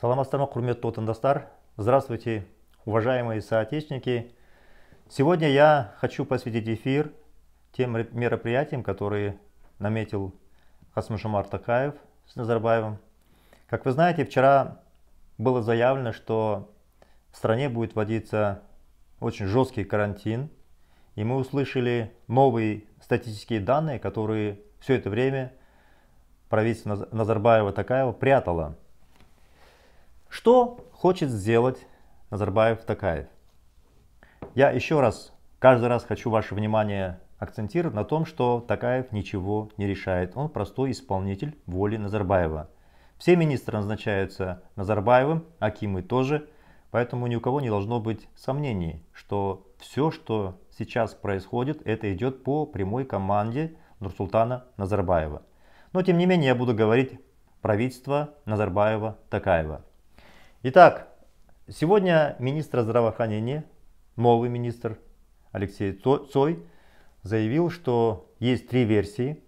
Саламастарма, құрметті отандастар! Здравствуйте, уважаемые соотечественники! Сегодня я хочу посвятить эфир тем мероприятиям, которые наметил Хасмушамар Такаев с Назарбаевым. Как вы знаете, вчера было заявлено, что в стране будет вводиться очень жесткий карантин, и мы услышали новые статистические данные, которые все это время правительство Назарбаева Такаева прятало – что хочет сделать Назарбаев Такаев? Я еще раз, каждый раз хочу ваше внимание акцентировать на том, что Такаев ничего не решает. Он простой исполнитель воли Назарбаева. Все министры назначаются Назарбаевым, Акимы тоже, поэтому ни у кого не должно быть сомнений, что все, что сейчас происходит, это идет по прямой команде Нурсултана Назарбаева. Но тем не менее я буду говорить правительство Назарбаева-Такаева. Итак, сегодня министр здравоохранения, новый министр Алексей Цой, заявил, что есть три версии,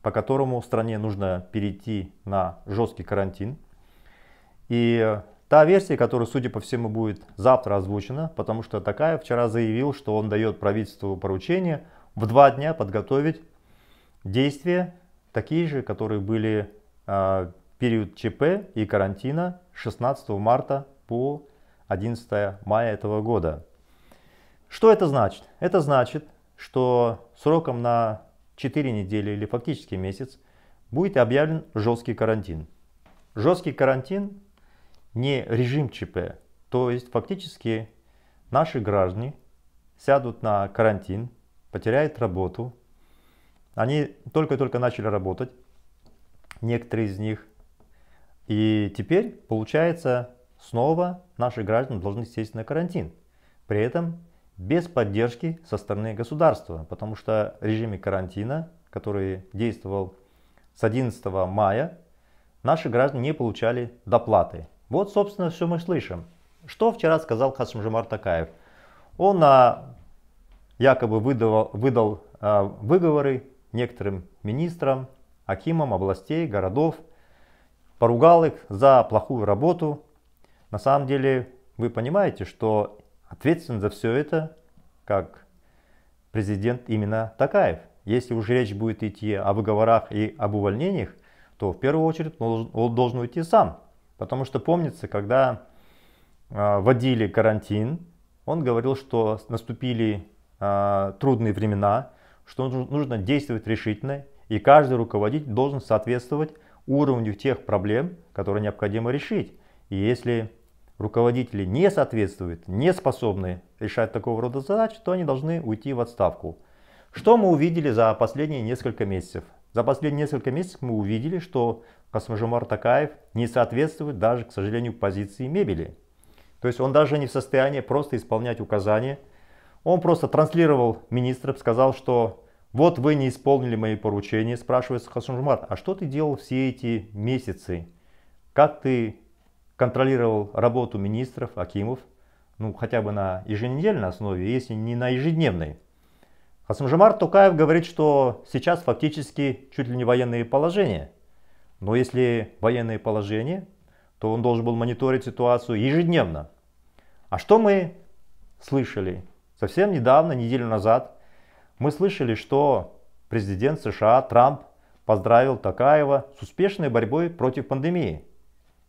по которому стране нужно перейти на жесткий карантин. И э, та версия, которая, судя по всему, будет завтра озвучена, потому что такая. вчера заявил, что он дает правительству поручение в два дня подготовить действия, такие же, которые были э, период ЧП и карантина 16 марта по 11 мая этого года. Что это значит? Это значит, что сроком на 4 недели или фактически месяц будет объявлен жесткий карантин. Жесткий карантин не режим ЧП, то есть фактически наши граждане сядут на карантин, потеряют работу. Они только-только начали работать, некоторые из них. И теперь, получается, снова наши граждане должны сесть на карантин. При этом без поддержки со стороны государства, потому что в режиме карантина, который действовал с 11 мая, наши граждане не получали доплаты. Вот, собственно, все мы слышим. Что вчера сказал Хасмжимар Такаев? Он а, якобы выдавал, выдал а, выговоры некоторым министрам, акимам областей, городов – поругал их за плохую работу. На самом деле вы понимаете, что ответственен за все это, как президент именно Такаев. Если уже речь будет идти о выговорах и об увольнениях, то в первую очередь он должен, он должен уйти сам. Потому что помнится, когда э, вводили карантин, он говорил, что наступили э, трудные времена, что нужно действовать решительно, и каждый руководитель должен соответствовать уровню тех проблем, которые необходимо решить. И если руководители не соответствуют, не способны решать такого рода задачи, то они должны уйти в отставку. Что мы увидели за последние несколько месяцев? За последние несколько месяцев мы увидели, что Касмажумар Такаев не соответствует даже, к сожалению, позиции мебели. То есть он даже не в состоянии просто исполнять указания. Он просто транслировал министрам, сказал, что вот вы не исполнили мои поручения, спрашивает Хасунжумар, а что ты делал все эти месяцы? Как ты контролировал работу министров, акимов, ну хотя бы на еженедельной основе, если не на ежедневной? Хасунжумар Тукаев говорит, что сейчас фактически чуть ли не военные положения. Но если военные положения, то он должен был мониторить ситуацию ежедневно. А что мы слышали совсем недавно, неделю назад, мы слышали, что президент США Трамп поздравил Такаева с успешной борьбой против пандемии.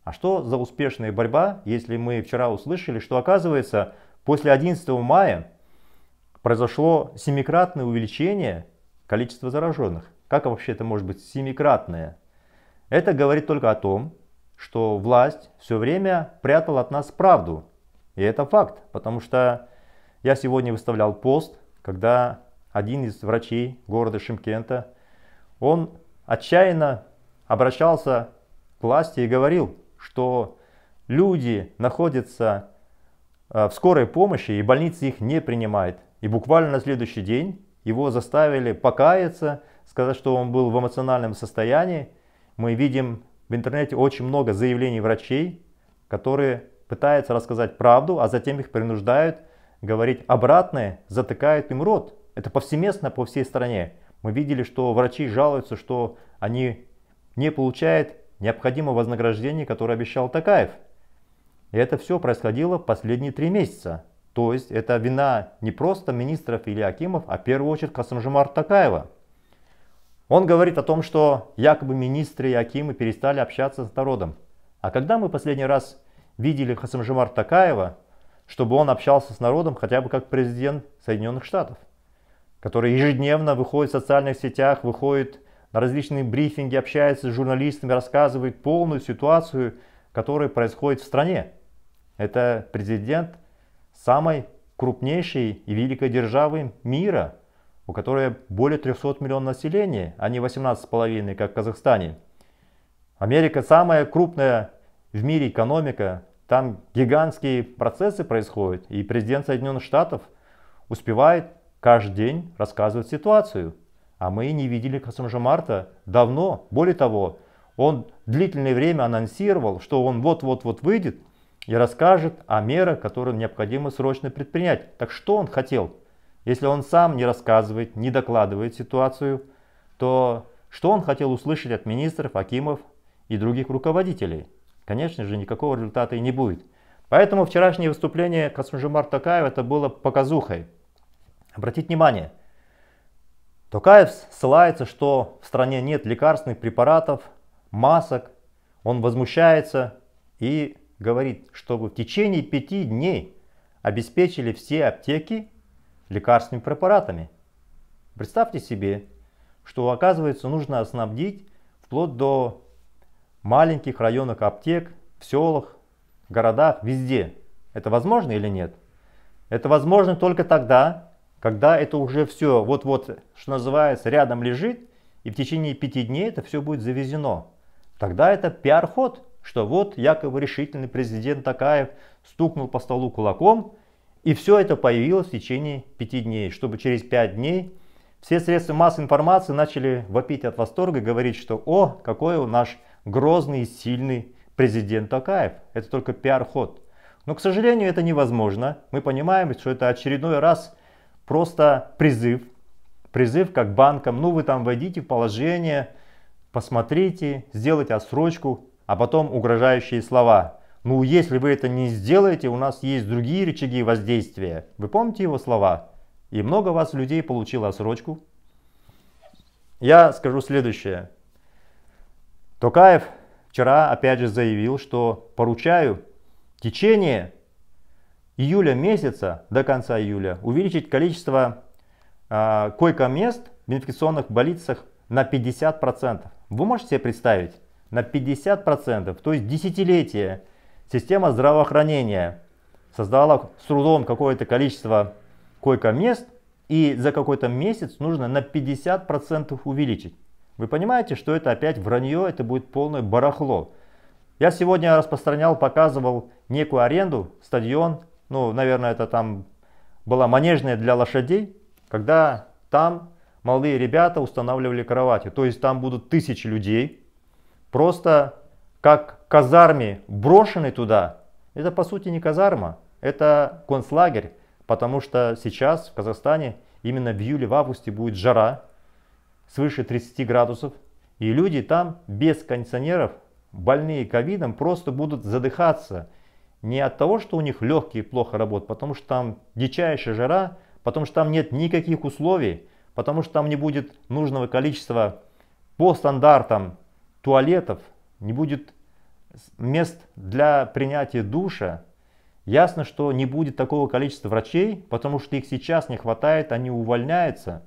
А что за успешная борьба, если мы вчера услышали, что оказывается после 11 мая произошло семикратное увеличение количества зараженных. Как вообще это может быть семикратное? Это говорит только о том, что власть все время прятала от нас правду. И это факт, потому что я сегодня выставлял пост, когда один из врачей города Шимкента, он отчаянно обращался к власти и говорил, что люди находятся э, в скорой помощи и больницы их не принимает. И буквально на следующий день его заставили покаяться, сказать, что он был в эмоциональном состоянии. Мы видим в интернете очень много заявлений врачей, которые пытаются рассказать правду, а затем их принуждают говорить обратное, затыкают им рот. Это повсеместно по всей стране. Мы видели, что врачи жалуются, что они не получают необходимого вознаграждения, которое обещал Такаев. И это все происходило последние три месяца. То есть это вина не просто министров или Акимов, а в первую очередь Касамжимар Такаева. Он говорит о том, что якобы министры и Акимы перестали общаться с народом. А когда мы последний раз видели Хасамжимар Такаева, чтобы он общался с народом хотя бы как президент Соединенных Штатов? который ежедневно выходит в социальных сетях, выходит на различные брифинги, общается с журналистами, рассказывает полную ситуацию, которая происходит в стране. Это президент самой крупнейшей и великой державы мира, у которой более 300 миллионов населения, а не 18,5, как в Казахстане. Америка самая крупная в мире экономика, там гигантские процессы происходят, и президент Соединенных Штатов успевает каждый день рассказывает ситуацию. А мы не видели Касымжа Марта давно. Более того, он длительное время анонсировал, что он вот-вот-вот выйдет и расскажет о мерах, которые необходимо срочно предпринять. Так что он хотел? Если он сам не рассказывает, не докладывает ситуацию, то что он хотел услышать от министров, акимов и других руководителей? Конечно же, никакого результата и не будет. Поэтому вчерашнее выступление Касмжимар Такаева это было показухой. Обратите внимание, Токаев ссылается, что в стране нет лекарственных препаратов, масок. Он возмущается и говорит, чтобы в течение пяти дней обеспечили все аптеки лекарственными препаратами. Представьте себе, что оказывается нужно оснабдить вплоть до маленьких районах аптек, в селах, городах, везде. Это возможно или нет? Это возможно только тогда, когда это уже все, вот-вот, что называется, рядом лежит, и в течение пяти дней это все будет завезено. Тогда это пиар-ход, что вот якобы решительный президент Такаев стукнул по столу кулаком, и все это появилось в течение пяти дней, чтобы через пять дней все средства массовой информации начали вопить от восторга и говорить, что «О, какой у наш грозный и сильный президент Такаев». Это только пиар-ход. Но, к сожалению, это невозможно. Мы понимаем, что это очередной раз просто призыв, призыв как банкам, ну вы там войдите в положение, посмотрите, сделайте отсрочку, а потом угрожающие слова. Ну если вы это не сделаете, у нас есть другие рычаги воздействия. Вы помните его слова? И много вас людей получило отсрочку. Я скажу следующее. Токаев вчера опять же заявил, что поручаю течение июля месяца, до конца июля, увеличить количество э, койко-мест в инфекционных больницах на 50%. Вы можете себе представить? На 50%, то есть десятилетие, система здравоохранения создала с трудом какое-то количество койко-мест, и за какой-то месяц нужно на 50% увеличить. Вы понимаете, что это опять вранье, это будет полное барахло. Я сегодня распространял, показывал некую аренду, стадион ну, наверное, это там была манежная для лошадей, когда там молодые ребята устанавливали кровати. То есть там будут тысячи людей, просто как казарме брошены туда. Это по сути не казарма, это концлагерь, потому что сейчас в Казахстане именно в июле, в августе будет жара свыше 30 градусов, и люди там без кондиционеров, больные ковидом, просто будут задыхаться – не от того, что у них легкие плохо работают, потому что там дичайшая жара, потому что там нет никаких условий, потому что там не будет нужного количества по стандартам туалетов, не будет мест для принятия душа. Ясно, что не будет такого количества врачей, потому что их сейчас не хватает, они увольняются.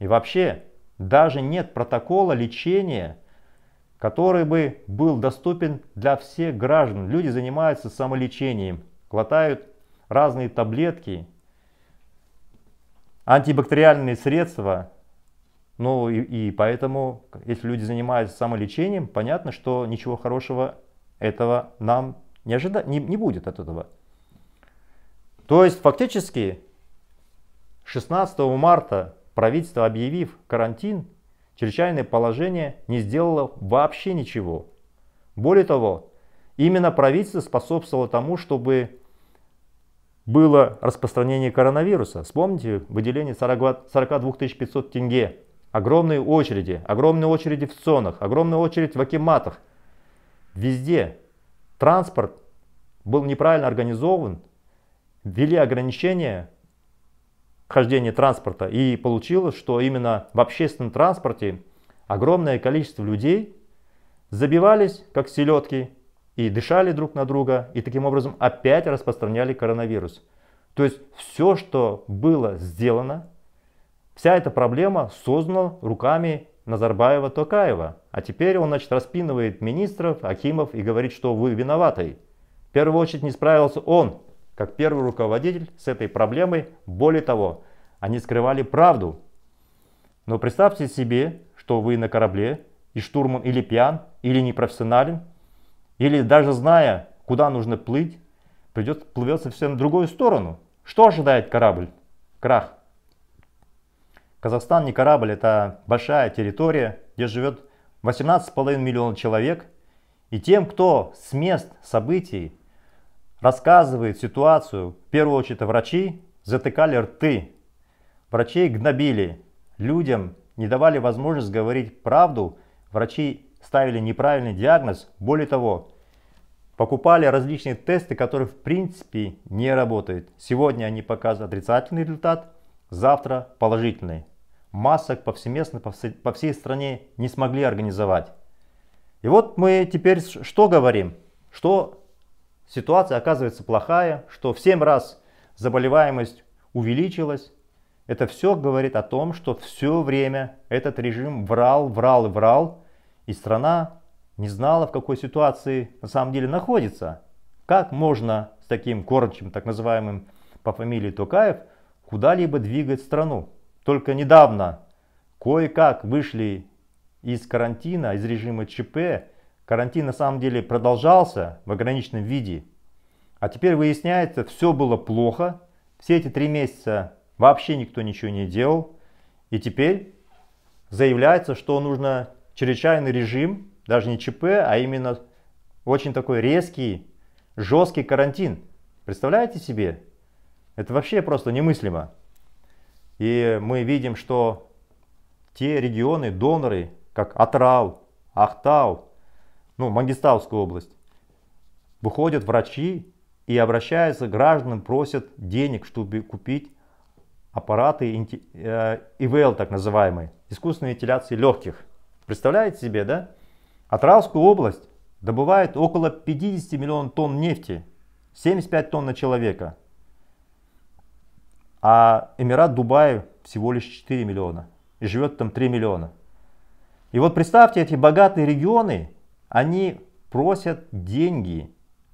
И вообще, даже нет протокола лечения – который бы был доступен для всех граждан. Люди занимаются самолечением, глотают разные таблетки, антибактериальные средства. Ну и, и поэтому, если люди занимаются самолечением, понятно, что ничего хорошего этого нам не, ожида... не, не будет от этого. То есть фактически 16 марта правительство, объявив карантин, чрезвычайное положение не сделало вообще ничего. Более того, именно правительство способствовало тому, чтобы было распространение коронавируса. Вспомните выделение 42 500 тенге. Огромные очереди, огромные очереди в ЦОНах, огромная очередь в акиматах. Везде транспорт был неправильно организован, ввели ограничения хождения транспорта. И получилось, что именно в общественном транспорте огромное количество людей забивались, как селедки, и дышали друг на друга, и таким образом опять распространяли коронавирус. То есть все, что было сделано, вся эта проблема создана руками Назарбаева Токаева. А теперь он, значит, распинывает министров, Акимов и говорит, что вы виноваты. В первую очередь не справился он, как первый руководитель с этой проблемой. Более того, они скрывали правду. Но представьте себе, что вы на корабле, и штурман или пьян, или непрофессионален, или даже зная, куда нужно плыть, придет, плывется все на другую сторону. Что ожидает корабль? Крах. Казахстан не корабль, это большая территория, где живет 18,5 миллиона человек. И тем, кто с мест событий рассказывает ситуацию. В первую очередь врачи затыкали рты. Врачей гнобили. Людям не давали возможность говорить правду. Врачи ставили неправильный диагноз. Более того, покупали различные тесты, которые в принципе не работают. Сегодня они показывают отрицательный результат, завтра положительный. Масок повсеместно по всей стране не смогли организовать. И вот мы теперь что говорим? Что ситуация оказывается плохая, что в 7 раз заболеваемость увеличилась. Это все говорит о том, что все время этот режим врал, врал и врал, и страна не знала, в какой ситуации на самом деле находится. Как можно с таким корочем, так называемым по фамилии Токаев, куда-либо двигать страну? Только недавно кое-как вышли из карантина, из режима ЧП, Карантин на самом деле продолжался в ограниченном виде. А теперь выясняется, все было плохо. Все эти три месяца вообще никто ничего не делал. И теперь заявляется, что нужно чрезвычайный режим, даже не ЧП, а именно очень такой резкий, жесткий карантин. Представляете себе? Это вообще просто немыслимо. И мы видим, что те регионы, доноры, как Атрау, Ахтау, ну, Мангистаускую область, выходят врачи и обращаются к гражданам, просят денег, чтобы купить аппараты э, ИВЛ, так называемые, искусственной вентиляции легких. Представляете себе, да? Атравскую область добывает около 50 миллионов тонн нефти, 75 тонн на человека. А Эмират Дубай всего лишь 4 миллиона. И живет там 3 миллиона. И вот представьте, эти богатые регионы, они просят деньги.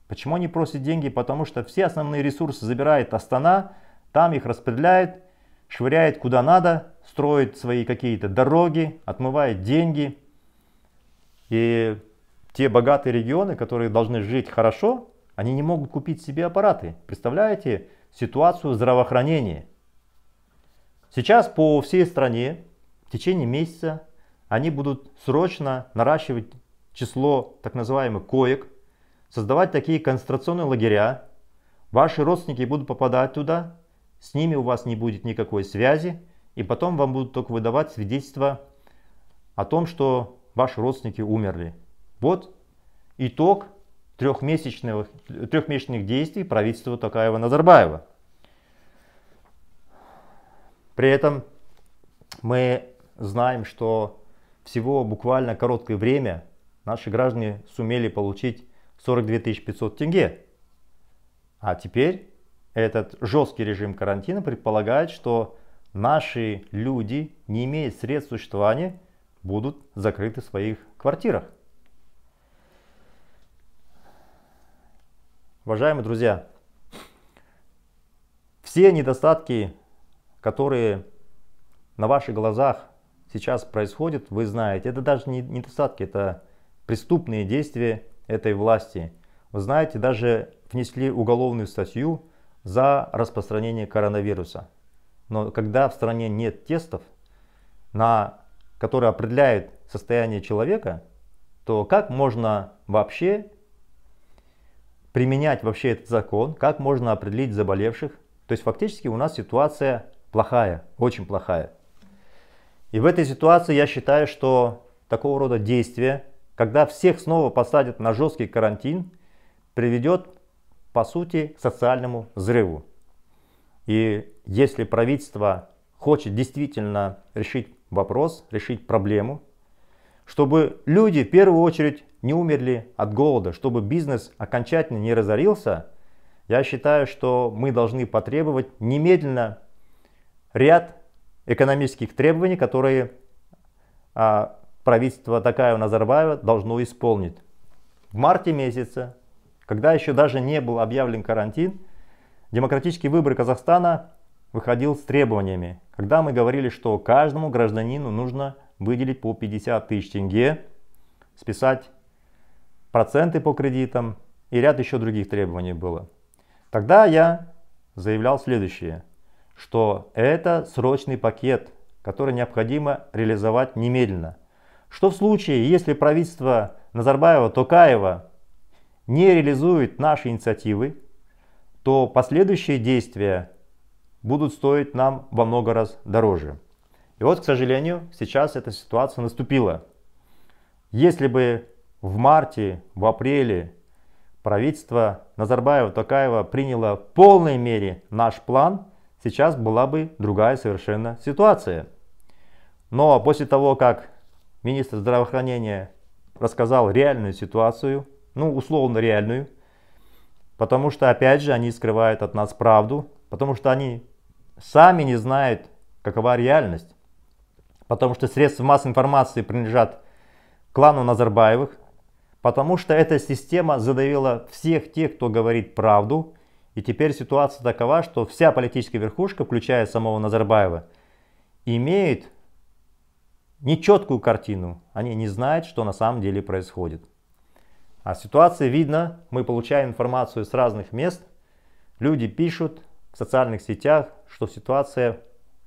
Почему они просят деньги? Потому что все основные ресурсы забирает Астана, там их распределяет, швыряет куда надо, строит свои какие-то дороги, отмывает деньги. И те богатые регионы, которые должны жить хорошо, они не могут купить себе аппараты. Представляете ситуацию здравоохранения? Сейчас по всей стране в течение месяца они будут срочно наращивать число так называемых коек, создавать такие концентрационные лагеря. Ваши родственники будут попадать туда, с ними у вас не будет никакой связи, и потом вам будут только выдавать свидетельства о том, что ваши родственники умерли. Вот итог трехмесячных, трехмесячных действий правительства Токаева-Назарбаева. При этом мы знаем, что всего буквально короткое время наши граждане сумели получить 42 500 тенге. А теперь этот жесткий режим карантина предполагает, что наши люди, не имея средств существования, будут закрыты в своих квартирах. Уважаемые друзья, все недостатки, которые на ваших глазах сейчас происходят, вы знаете, это даже не недостатки, это преступные действия этой власти. Вы знаете, даже внесли уголовную статью за распространение коронавируса. Но когда в стране нет тестов, на, которые определяют состояние человека, то как можно вообще применять вообще этот закон, как можно определить заболевших. То есть фактически у нас ситуация плохая, очень плохая. И в этой ситуации я считаю, что такого рода действия когда всех снова посадят на жесткий карантин, приведет, по сути, к социальному взрыву. И если правительство хочет действительно решить вопрос, решить проблему, чтобы люди в первую очередь не умерли от голода, чтобы бизнес окончательно не разорился, я считаю, что мы должны потребовать немедленно ряд экономических требований, которые а, правительство Такаева Назарбаева должно исполнить. В марте месяце, когда еще даже не был объявлен карантин, демократический выбор Казахстана выходил с требованиями, когда мы говорили, что каждому гражданину нужно выделить по 50 тысяч тенге, списать проценты по кредитам и ряд еще других требований было. Тогда я заявлял следующее, что это срочный пакет, который необходимо реализовать немедленно – что в случае, если правительство Назарбаева, Токаева не реализует наши инициативы, то последующие действия будут стоить нам во много раз дороже. И вот, к сожалению, сейчас эта ситуация наступила. Если бы в марте, в апреле правительство Назарбаева, Токаева приняло в полной мере наш план, сейчас была бы другая совершенно ситуация. Но после того, как министр здравоохранения рассказал реальную ситуацию, ну, условно реальную, потому что, опять же, они скрывают от нас правду, потому что они сами не знают, какова реальность, потому что средства массовой информации принадлежат клану Назарбаевых, потому что эта система задавила всех тех, кто говорит правду, и теперь ситуация такова, что вся политическая верхушка, включая самого Назарбаева, имеет нечеткую картину, они не знают, что на самом деле происходит. А ситуация видна. мы получаем информацию с разных мест, люди пишут в социальных сетях, что ситуация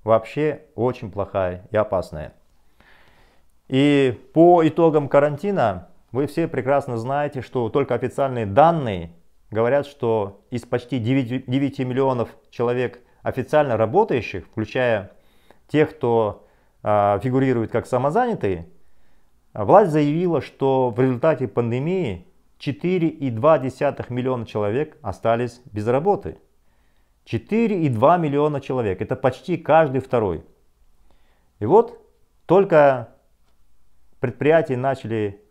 вообще очень плохая и опасная. И по итогам карантина вы все прекрасно знаете, что только официальные данные говорят, что из почти 9, 9 миллионов человек официально работающих, включая тех, кто а, фигурируют как самозанятые, власть заявила, что в результате пандемии 4,2 миллиона человек остались без работы. 4,2 миллиона человек, это почти каждый второй. И вот только предприятия начали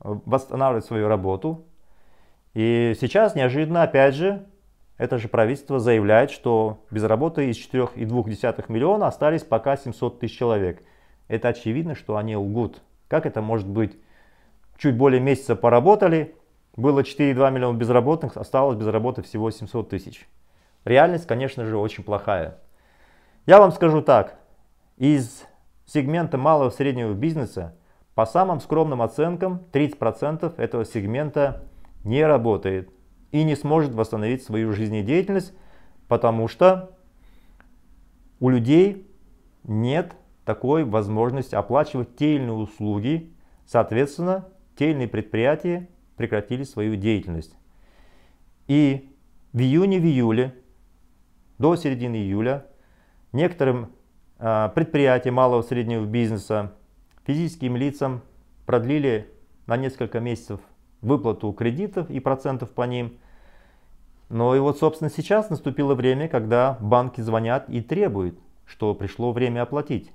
э, восстанавливать свою работу, и сейчас неожиданно опять же это же правительство заявляет, что без работы из 4,2 миллиона остались пока 700 тысяч человек. Это очевидно, что они лгут. Как это может быть? Чуть более месяца поработали, было 4,2 миллиона безработных, осталось без работы всего 700 тысяч. Реальность, конечно же, очень плохая. Я вам скажу так. Из сегмента малого и среднего бизнеса по самым скромным оценкам 30% этого сегмента не работает и не сможет восстановить свою жизнедеятельность, потому что у людей нет такой возможности оплачивать те или иные услуги, соответственно, те или иные предприятия прекратили свою деятельность. И в июне, в июле, до середины июля, некоторым э, предприятиям малого и среднего бизнеса, физическим лицам продлили на несколько месяцев выплату кредитов и процентов по ним. Но и вот, собственно, сейчас наступило время, когда банки звонят и требуют, что пришло время оплатить.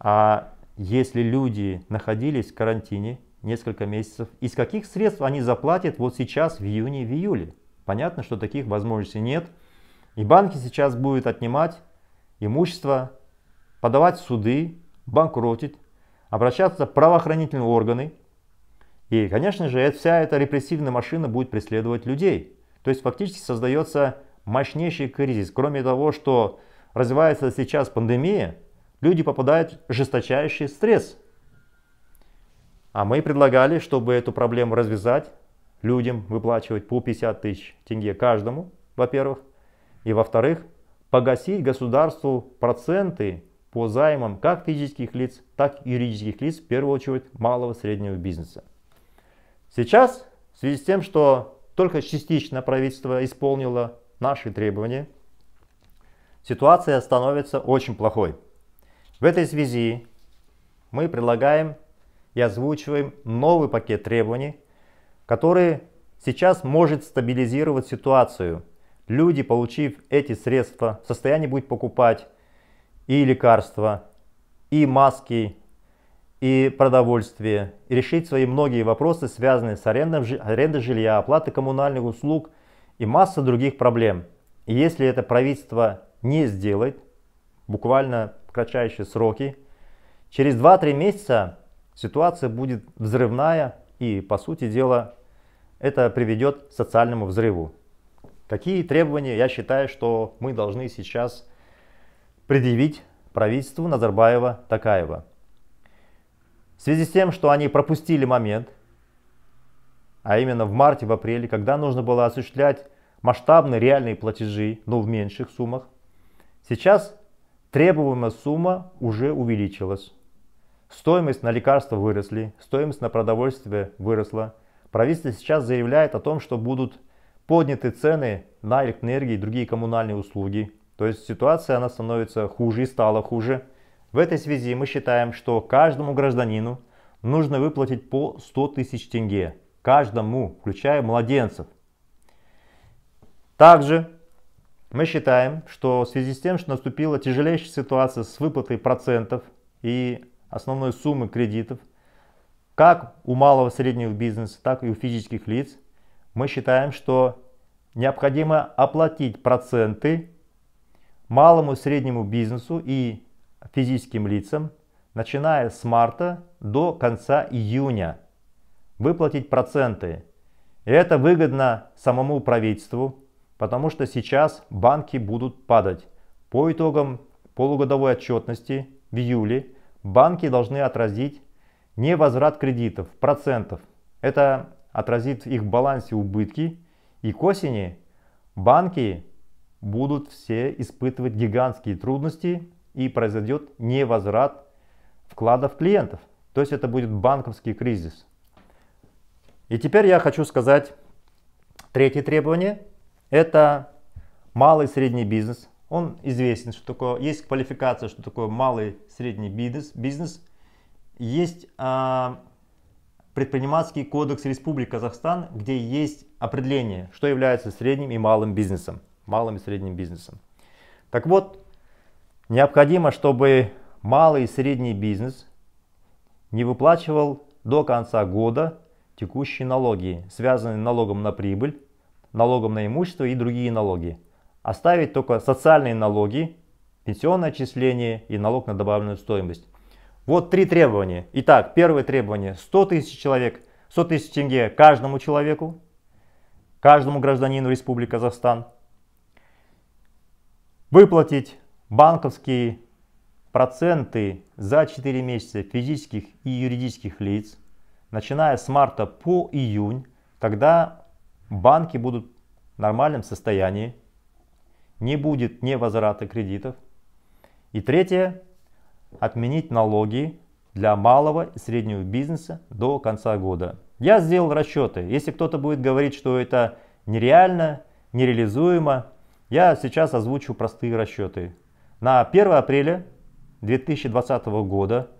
А если люди находились в карантине несколько месяцев, из каких средств они заплатят вот сейчас, в июне, в июле? Понятно, что таких возможностей нет. И банки сейчас будут отнимать имущество, подавать суды, банкротить, обращаться в правоохранительные органы – и, конечно же, вся эта репрессивная машина будет преследовать людей. То есть фактически создается мощнейший кризис. Кроме того, что развивается сейчас пандемия, люди попадают в жесточайший стресс. А мы предлагали, чтобы эту проблему развязать, людям выплачивать по 50 тысяч тенге каждому, во-первых. И во-вторых, погасить государству проценты по займам как физических лиц, так и юридических лиц, в первую очередь малого и среднего бизнеса. Сейчас, в связи с тем, что только частично правительство исполнило наши требования, ситуация становится очень плохой. В этой связи мы предлагаем и озвучиваем новый пакет требований, который сейчас может стабилизировать ситуацию. Люди, получив эти средства, в состоянии будут покупать и лекарства, и маски, и продовольствие, и решить свои многие вопросы, связанные с арендой, жилья, оплатой коммунальных услуг и масса других проблем. И если это правительство не сделает, буквально в кратчайшие сроки, через 2-3 месяца ситуация будет взрывная и, по сути дела, это приведет к социальному взрыву. Какие требования, я считаю, что мы должны сейчас предъявить правительству Назарбаева-Такаева. В связи с тем, что они пропустили момент, а именно в марте, в апреле, когда нужно было осуществлять масштабные реальные платежи, но в меньших суммах, сейчас требуемая сумма уже увеличилась. Стоимость на лекарства выросли, стоимость на продовольствие выросла. Правительство сейчас заявляет о том, что будут подняты цены на электроэнергию и другие коммунальные услуги. То есть ситуация она становится хуже и стала хуже. В этой связи мы считаем, что каждому гражданину нужно выплатить по 100 тысяч тенге. Каждому, включая младенцев. Также мы считаем, что в связи с тем, что наступила тяжелейшая ситуация с выплатой процентов и основной суммы кредитов, как у малого и среднего бизнеса, так и у физических лиц, мы считаем, что необходимо оплатить проценты малому и среднему бизнесу и физическим лицам, начиная с марта до конца июня, выплатить проценты. И это выгодно самому правительству, потому что сейчас банки будут падать. По итогам полугодовой отчетности в июле банки должны отразить не возврат кредитов, процентов. Это отразит в их балансе убытки. И к осени банки будут все испытывать гигантские трудности и произойдет невозврат вкладов клиентов. То есть это будет банковский кризис. И теперь я хочу сказать третье требование. Это малый и средний бизнес. Он известен, что такое, есть квалификация, что такое малый и средний бизнес. бизнес. Есть а, предпринимательский кодекс Республики Казахстан, где есть определение, что является средним и малым бизнесом. Малым и средним бизнесом. Так вот, Необходимо, чтобы малый и средний бизнес не выплачивал до конца года текущие налоги, связанные налогом на прибыль, налогом на имущество и другие налоги. Оставить только социальные налоги, пенсионное отчисление и налог на добавленную стоимость. Вот три требования. Итак, первое требование 100 тысяч человек, 100 тысяч тенге каждому человеку, каждому гражданину Республики Казахстан. Выплатить банковские проценты за 4 месяца физических и юридических лиц, начиная с марта по июнь, тогда банки будут в нормальном состоянии, не будет невозврата кредитов. И третье, отменить налоги для малого и среднего бизнеса до конца года. Я сделал расчеты. Если кто-то будет говорить, что это нереально, нереализуемо, я сейчас озвучу простые расчеты. На 1 апреля 2020 года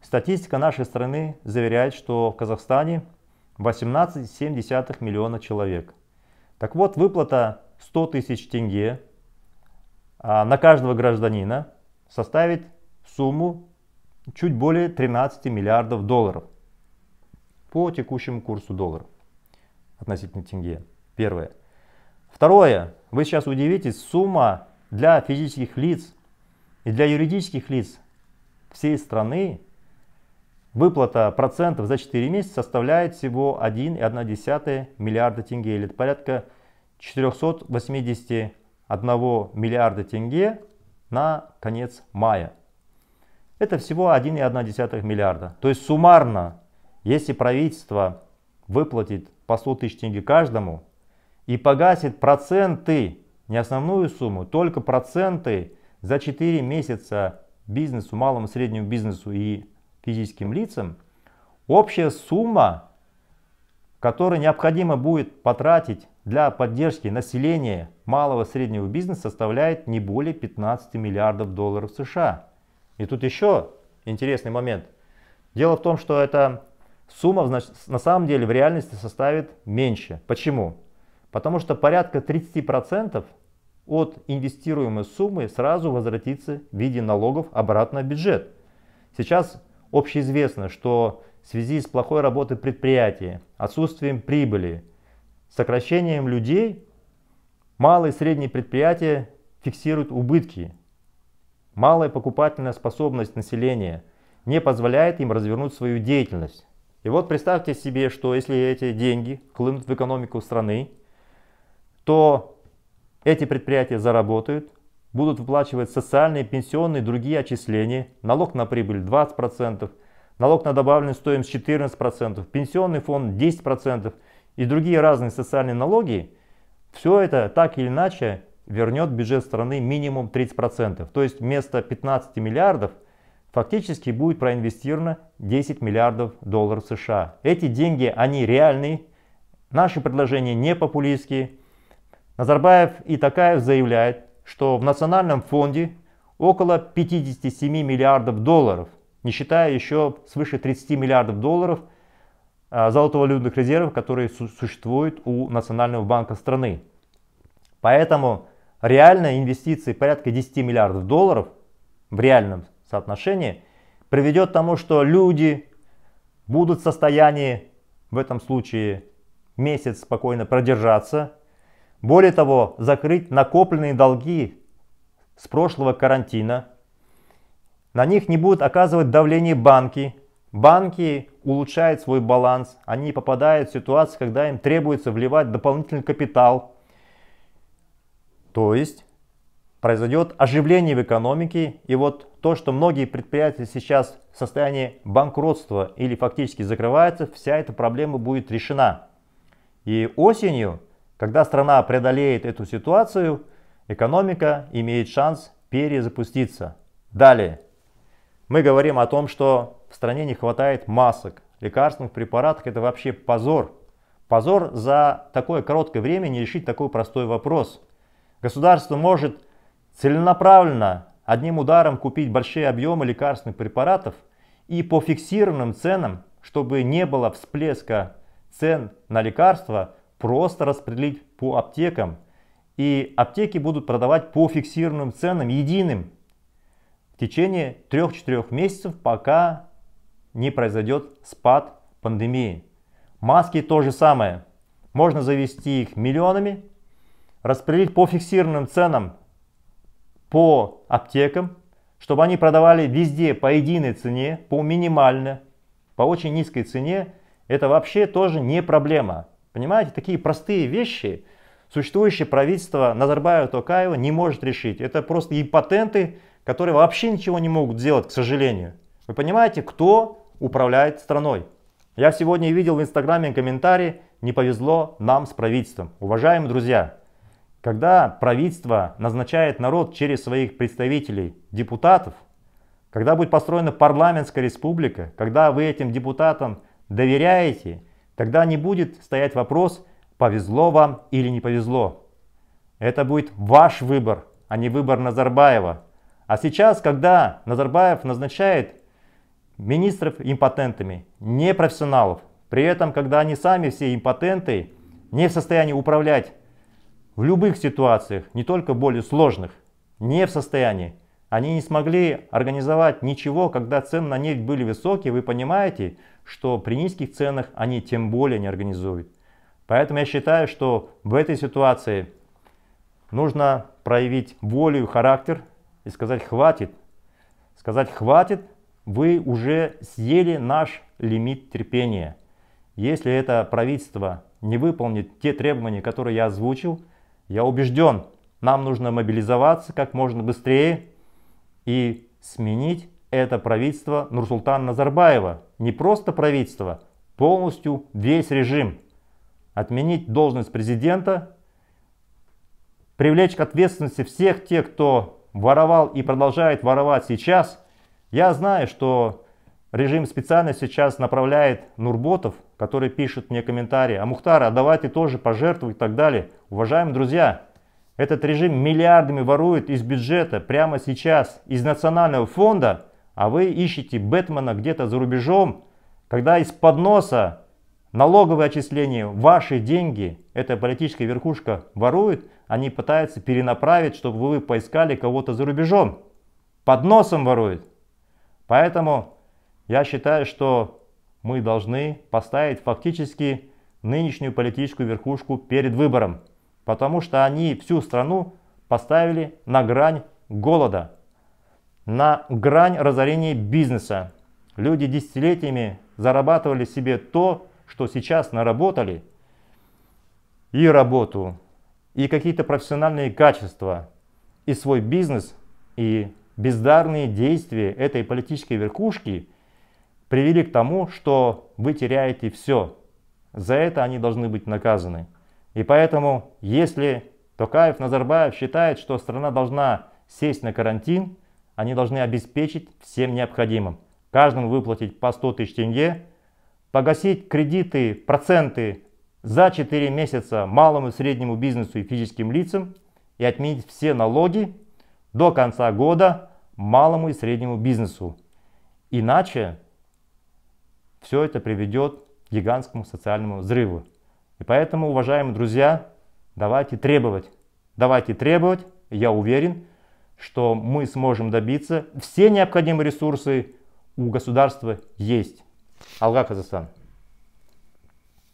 статистика нашей страны заверяет, что в Казахстане 18,7 миллиона человек. Так вот, выплата 100 тысяч тенге а на каждого гражданина составит сумму чуть более 13 миллиардов долларов по текущему курсу доллара относительно тенге. Первое. Второе. Вы сейчас удивитесь, сумма для физических лиц и для юридических лиц всей страны выплата процентов за 4 месяца составляет всего 1,1 миллиарда тенге, или порядка 481 миллиарда тенге на конец мая. Это всего 1,1 миллиарда. То есть суммарно, если правительство выплатит по 100 тысяч тенге каждому и погасит проценты, не основную сумму, только проценты за 4 месяца бизнесу, малому, среднему бизнесу и физическим лицам общая сумма, которую необходимо будет потратить для поддержки населения малого среднего бизнеса, составляет не более 15 миллиардов долларов США. И тут еще интересный момент. Дело в том, что эта сумма на самом деле в реальности составит меньше. Почему? Потому что порядка 30% процентов от инвестируемой суммы сразу возвратится в виде налогов обратно в бюджет. Сейчас общеизвестно, что в связи с плохой работой предприятия, отсутствием прибыли, сокращением людей, малые и средние предприятия фиксируют убытки. Малая покупательная способность населения не позволяет им развернуть свою деятельность. И вот представьте себе, что если эти деньги хлынут в экономику страны, то эти предприятия заработают, будут выплачивать социальные, пенсионные, другие отчисления, налог на прибыль 20%, налог на добавленную стоимость 14%, пенсионный фонд 10% и другие разные социальные налоги, все это так или иначе вернет бюджет страны минимум 30%. То есть вместо 15 миллиардов фактически будет проинвестировано 10 миллиардов долларов США. Эти деньги, они реальные, наши предложения не популистские, Назарбаев и Такаев заявляют, что в Национальном фонде около 57 миллиардов долларов, не считая еще свыше 30 миллиардов долларов золотого а, золотовалютных резервов, которые существуют у Национального банка страны. Поэтому реальные инвестиции порядка 10 миллиардов долларов в реальном соотношении приведет к тому, что люди будут в состоянии в этом случае месяц спокойно продержаться более того, закрыть накопленные долги с прошлого карантина. На них не будут оказывать давление банки. Банки улучшают свой баланс. Они попадают в ситуацию, когда им требуется вливать дополнительный капитал. То есть произойдет оживление в экономике. И вот то, что многие предприятия сейчас в состоянии банкротства или фактически закрываются, вся эта проблема будет решена. И осенью когда страна преодолеет эту ситуацию, экономика имеет шанс перезапуститься. Далее. Мы говорим о том, что в стране не хватает масок. Лекарственных препаратов это вообще позор. Позор за такое короткое время не решить такой простой вопрос. Государство может целенаправленно одним ударом купить большие объемы лекарственных препаратов и по фиксированным ценам, чтобы не было всплеска цен на лекарства, просто распределить по аптекам. И аптеки будут продавать по фиксированным ценам, единым, в течение 3-4 месяцев, пока не произойдет спад пандемии. Маски то же самое. Можно завести их миллионами, распределить по фиксированным ценам по аптекам, чтобы они продавали везде по единой цене, по минимальной, по очень низкой цене. Это вообще тоже не проблема. Понимаете, такие простые вещи существующее правительство Назарбаева Токаева не может решить. Это просто импотенты, которые вообще ничего не могут сделать, к сожалению. Вы понимаете, кто управляет страной? Я сегодня видел в инстаграме комментарий «Не повезло нам с правительством». Уважаемые друзья, когда правительство назначает народ через своих представителей, депутатов, когда будет построена парламентская республика, когда вы этим депутатам доверяете – Тогда не будет стоять вопрос, повезло вам или не повезло. Это будет ваш выбор, а не выбор Назарбаева. А сейчас, когда Назарбаев назначает министров импотентами, не профессионалов, при этом, когда они сами все импотенты, не в состоянии управлять в любых ситуациях, не только более сложных, не в состоянии. Они не смогли организовать ничего, когда цены на нефть были высокие. Вы понимаете, что при низких ценах они тем более не организуют. Поэтому я считаю, что в этой ситуации нужно проявить волю и характер и сказать «хватит». Сказать «хватит», вы уже съели наш лимит терпения. Если это правительство не выполнит те требования, которые я озвучил, я убежден, нам нужно мобилизоваться как можно быстрее, и сменить это правительство Нурсултана Назарбаева. Не просто правительство, полностью весь режим. Отменить должность президента, привлечь к ответственности всех тех, кто воровал и продолжает воровать сейчас. Я знаю, что режим специально сейчас направляет Нурботов, который пишет мне комментарии, а Мухтара, а давайте тоже пожертвовать и так далее. Уважаемые друзья, этот режим миллиардами ворует из бюджета прямо сейчас, из национального фонда, а вы ищете Бэтмена где-то за рубежом, когда из-под носа налоговые отчисления, ваши деньги, эта политическая верхушка ворует, они пытаются перенаправить, чтобы вы поискали кого-то за рубежом. Под носом ворует. Поэтому я считаю, что мы должны поставить фактически нынешнюю политическую верхушку перед выбором потому что они всю страну поставили на грань голода, на грань разорения бизнеса. Люди десятилетиями зарабатывали себе то, что сейчас наработали, и работу, и какие-то профессиональные качества, и свой бизнес, и бездарные действия этой политической верхушки привели к тому, что вы теряете все. За это они должны быть наказаны. И поэтому, если Токаев, Назарбаев считает, что страна должна сесть на карантин, они должны обеспечить всем необходимым. Каждому выплатить по 100 тысяч тенге, погасить кредиты, проценты за 4 месяца малому и среднему бизнесу и физическим лицам и отменить все налоги до конца года малому и среднему бизнесу. Иначе все это приведет к гигантскому социальному взрыву. И поэтому, уважаемые друзья, давайте требовать. Давайте требовать. Я уверен, что мы сможем добиться. Все необходимые ресурсы у государства есть. Алга Казахстан.